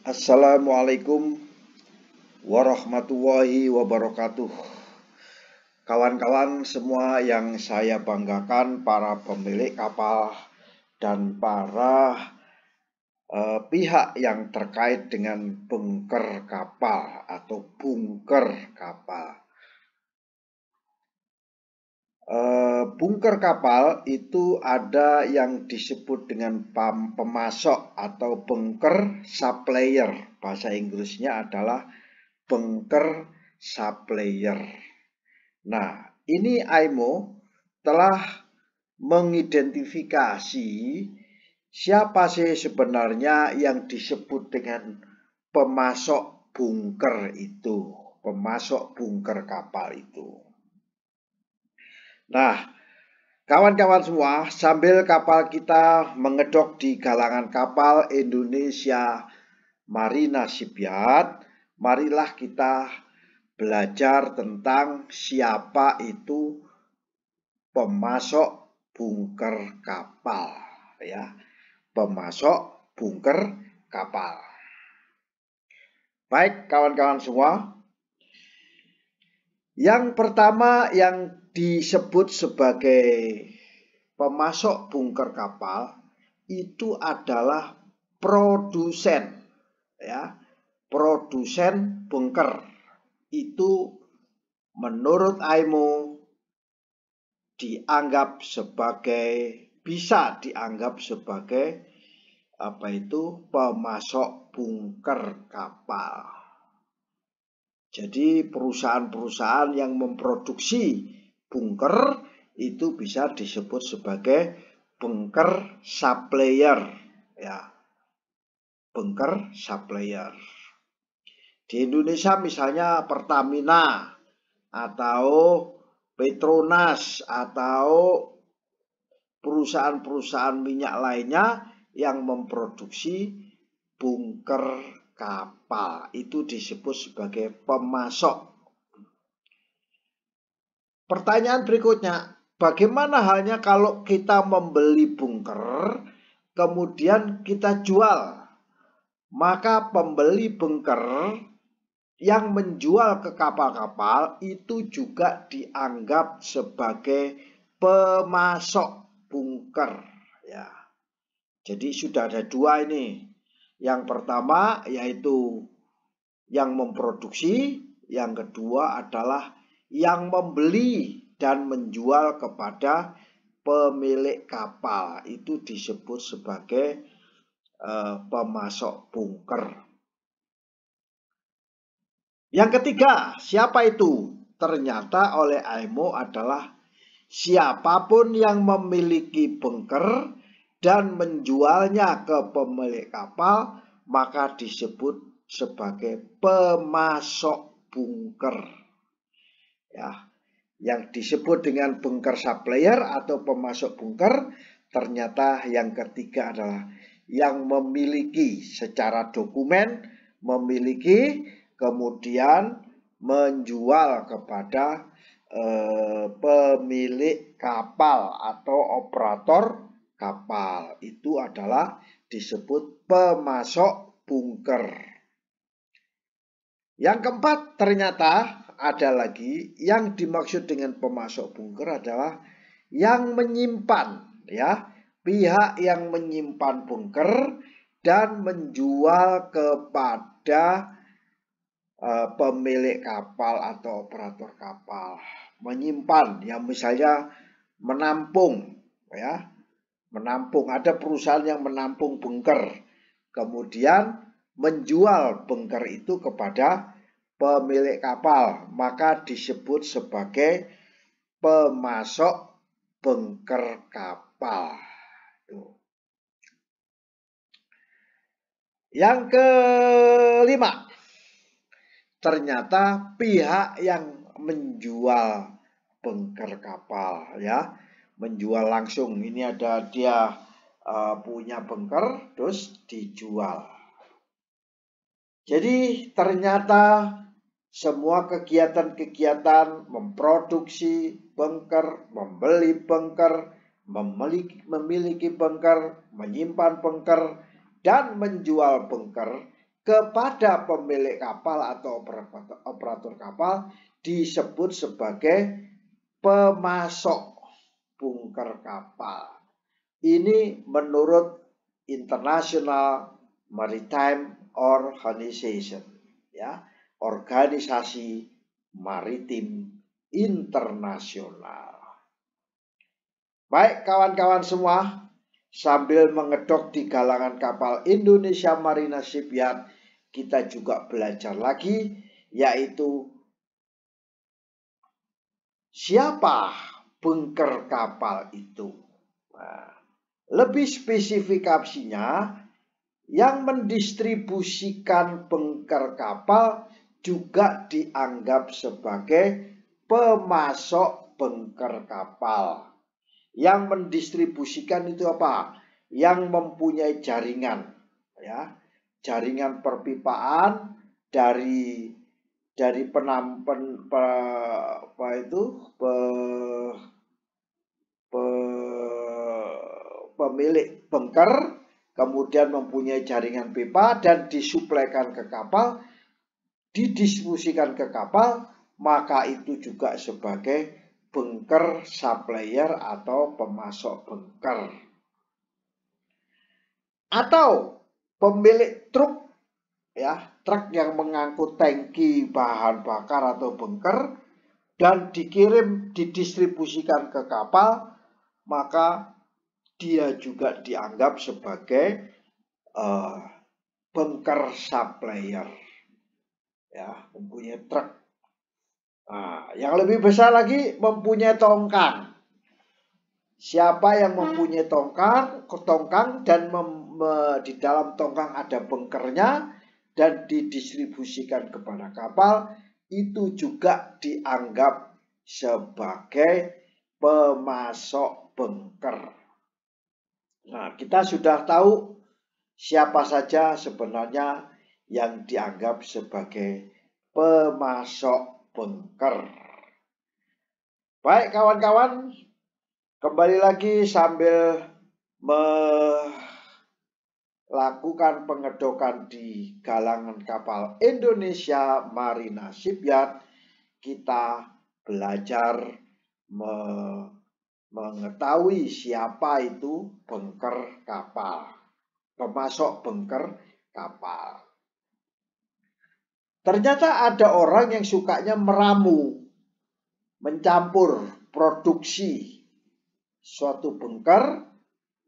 Assalamualaikum warahmatullahi wabarakatuh. Kawan-kawan semua yang saya banggakan para pemilik kapal dan para uh, pihak yang terkait dengan bunker kapal atau bunker kapal. Eh, bunker kapal itu ada yang disebut dengan pemasok atau bunker supplier. Bahasa Inggrisnya adalah bunker supplier. Nah, ini IMO telah mengidentifikasi siapa sih sebenarnya yang disebut dengan pemasok bunker itu, pemasok bunker kapal itu. Nah, kawan-kawan semua, sambil kapal kita mengedok di galangan kapal Indonesia Marina Shipyard, marilah kita belajar tentang siapa itu pemasok bunker kapal ya. Pemasok bunker kapal. Baik, kawan-kawan semua, yang pertama yang disebut sebagai pemasok bunker kapal itu adalah produsen ya produsen bunker itu menurut IMO dianggap sebagai bisa dianggap sebagai apa itu pemasok bunker kapal. Jadi perusahaan-perusahaan yang memproduksi bunker itu bisa disebut sebagai bunker supplier ya bunker supplier di Indonesia misalnya Pertamina atau Petronas atau perusahaan-perusahaan minyak lainnya yang memproduksi bunker kapal itu disebut sebagai pemasok Pertanyaan berikutnya, bagaimana halnya kalau kita membeli bunker, kemudian kita jual? Maka pembeli bunker yang menjual ke kapal-kapal itu juga dianggap sebagai pemasok bunker. Ya. Jadi sudah ada dua ini. Yang pertama yaitu yang memproduksi, yang kedua adalah yang membeli dan menjual kepada pemilik kapal itu disebut sebagai uh, pemasok bunker. Yang ketiga, siapa itu? Ternyata oleh Aimo adalah siapapun yang memiliki bunker dan menjualnya ke pemilik kapal maka disebut sebagai pemasok bunker ya yang disebut dengan bunker supplier atau pemasok bunker ternyata yang ketiga adalah yang memiliki secara dokumen memiliki kemudian menjual kepada eh, pemilik kapal atau operator kapal itu adalah disebut pemasok bunker. Yang keempat ternyata ada lagi yang dimaksud dengan pemasok bunker adalah yang menyimpan ya pihak yang menyimpan bunker dan menjual kepada e, pemilik kapal atau operator kapal menyimpan yang misalnya menampung ya menampung ada perusahaan yang menampung bunker kemudian menjual bunker itu kepada pemilik kapal, maka disebut sebagai pemasok bengker kapal. Yang kelima, ternyata pihak yang menjual bengker kapal ya, menjual langsung. Ini ada dia uh, punya bengker terus dijual. Jadi ternyata semua kegiatan-kegiatan memproduksi bengker, membeli bengker, memiliki, memiliki bunker, menyimpan bengker, dan menjual bengker kepada pemilik kapal atau operator, kapal disebut sebagai pemasok bunker kapal. Ini menurut International Maritime Organization. Ya, Organisasi Maritim Internasional. Baik kawan-kawan semua, sambil mengedok di galangan kapal Indonesia Marina Shipyard, kita juga belajar lagi yaitu siapa bengker kapal itu. Nah, lebih spesifikasinya, yang mendistribusikan bengker kapal juga dianggap sebagai pemasok bengker kapal. Yang mendistribusikan itu apa? Yang mempunyai jaringan, ya, jaringan perpipaan dari dari penampen pe, apa itu pe, pe, pemilik bengker kemudian mempunyai jaringan pipa dan disuplaikan ke kapal didistribusikan ke kapal, maka itu juga sebagai bunker supplier atau pemasok bunker. Atau pemilik truk ya, truk yang mengangkut tangki bahan bakar atau bunker dan dikirim didistribusikan ke kapal, maka dia juga dianggap sebagai uh, bunker supplier ya mempunyai truk. Nah, yang lebih besar lagi mempunyai tongkang. Siapa yang mempunyai tongkang, tongkang dan di dalam tongkang ada bengkernya dan didistribusikan kepada kapal, itu juga dianggap sebagai pemasok bengker. Nah, kita sudah tahu siapa saja sebenarnya yang dianggap sebagai pemasok bunker. Baik kawan-kawan, kembali lagi sambil melakukan pengedokan di galangan kapal Indonesia Marina Shipyard, kita belajar me mengetahui siapa itu bengker kapal, pemasok bengker kapal. Ternyata ada orang yang sukanya meramu, mencampur produksi suatu bunker,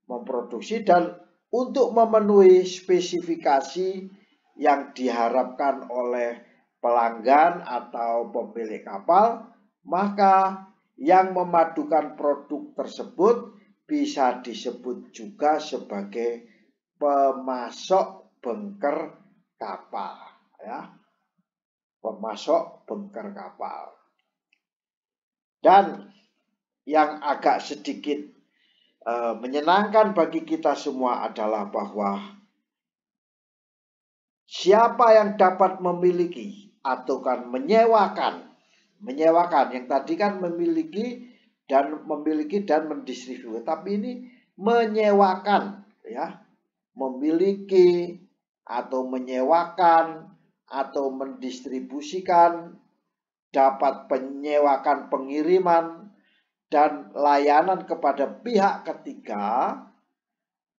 memproduksi dan untuk memenuhi spesifikasi yang diharapkan oleh pelanggan atau pemilik kapal, maka yang memadukan produk tersebut bisa disebut juga sebagai pemasok bengker kapal ya pemasok bengker kapal. Dan yang agak sedikit e, menyenangkan bagi kita semua adalah bahwa siapa yang dapat memiliki atau kan menyewakan, menyewakan yang tadi kan memiliki dan memiliki dan mendistribusi, tapi ini menyewakan ya, memiliki atau menyewakan atau mendistribusikan, dapat penyewakan pengiriman, dan layanan kepada pihak ketiga,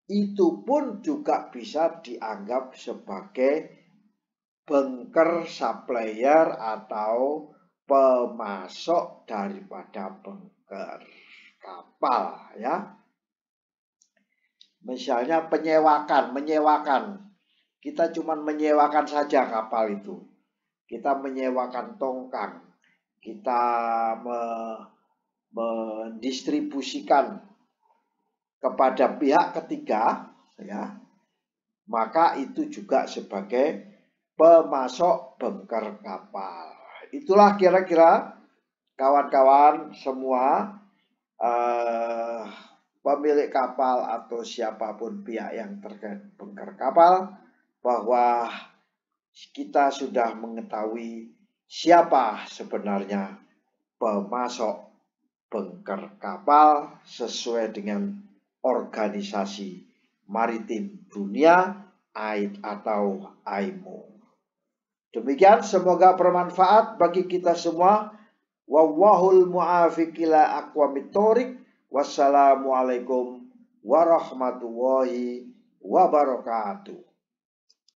itu pun juga bisa dianggap sebagai bengker supplier atau pemasok daripada bengker kapal ya. Misalnya penyewakan, menyewakan kita cuma menyewakan saja kapal itu. Kita menyewakan tongkang. Kita me mendistribusikan kepada pihak ketiga, ya, maka itu juga sebagai pemasok bengker kapal. Itulah kira-kira kawan-kawan semua eh, pemilik kapal atau siapapun pihak yang terkait bengker kapal bahwa kita sudah mengetahui siapa sebenarnya pemasok bengker kapal sesuai dengan organisasi maritim dunia AID atau AIMO. Demikian semoga bermanfaat bagi kita semua. Wallahul muafiqila aqwamit Wassalamualaikum warahmatullahi wabarakatuh.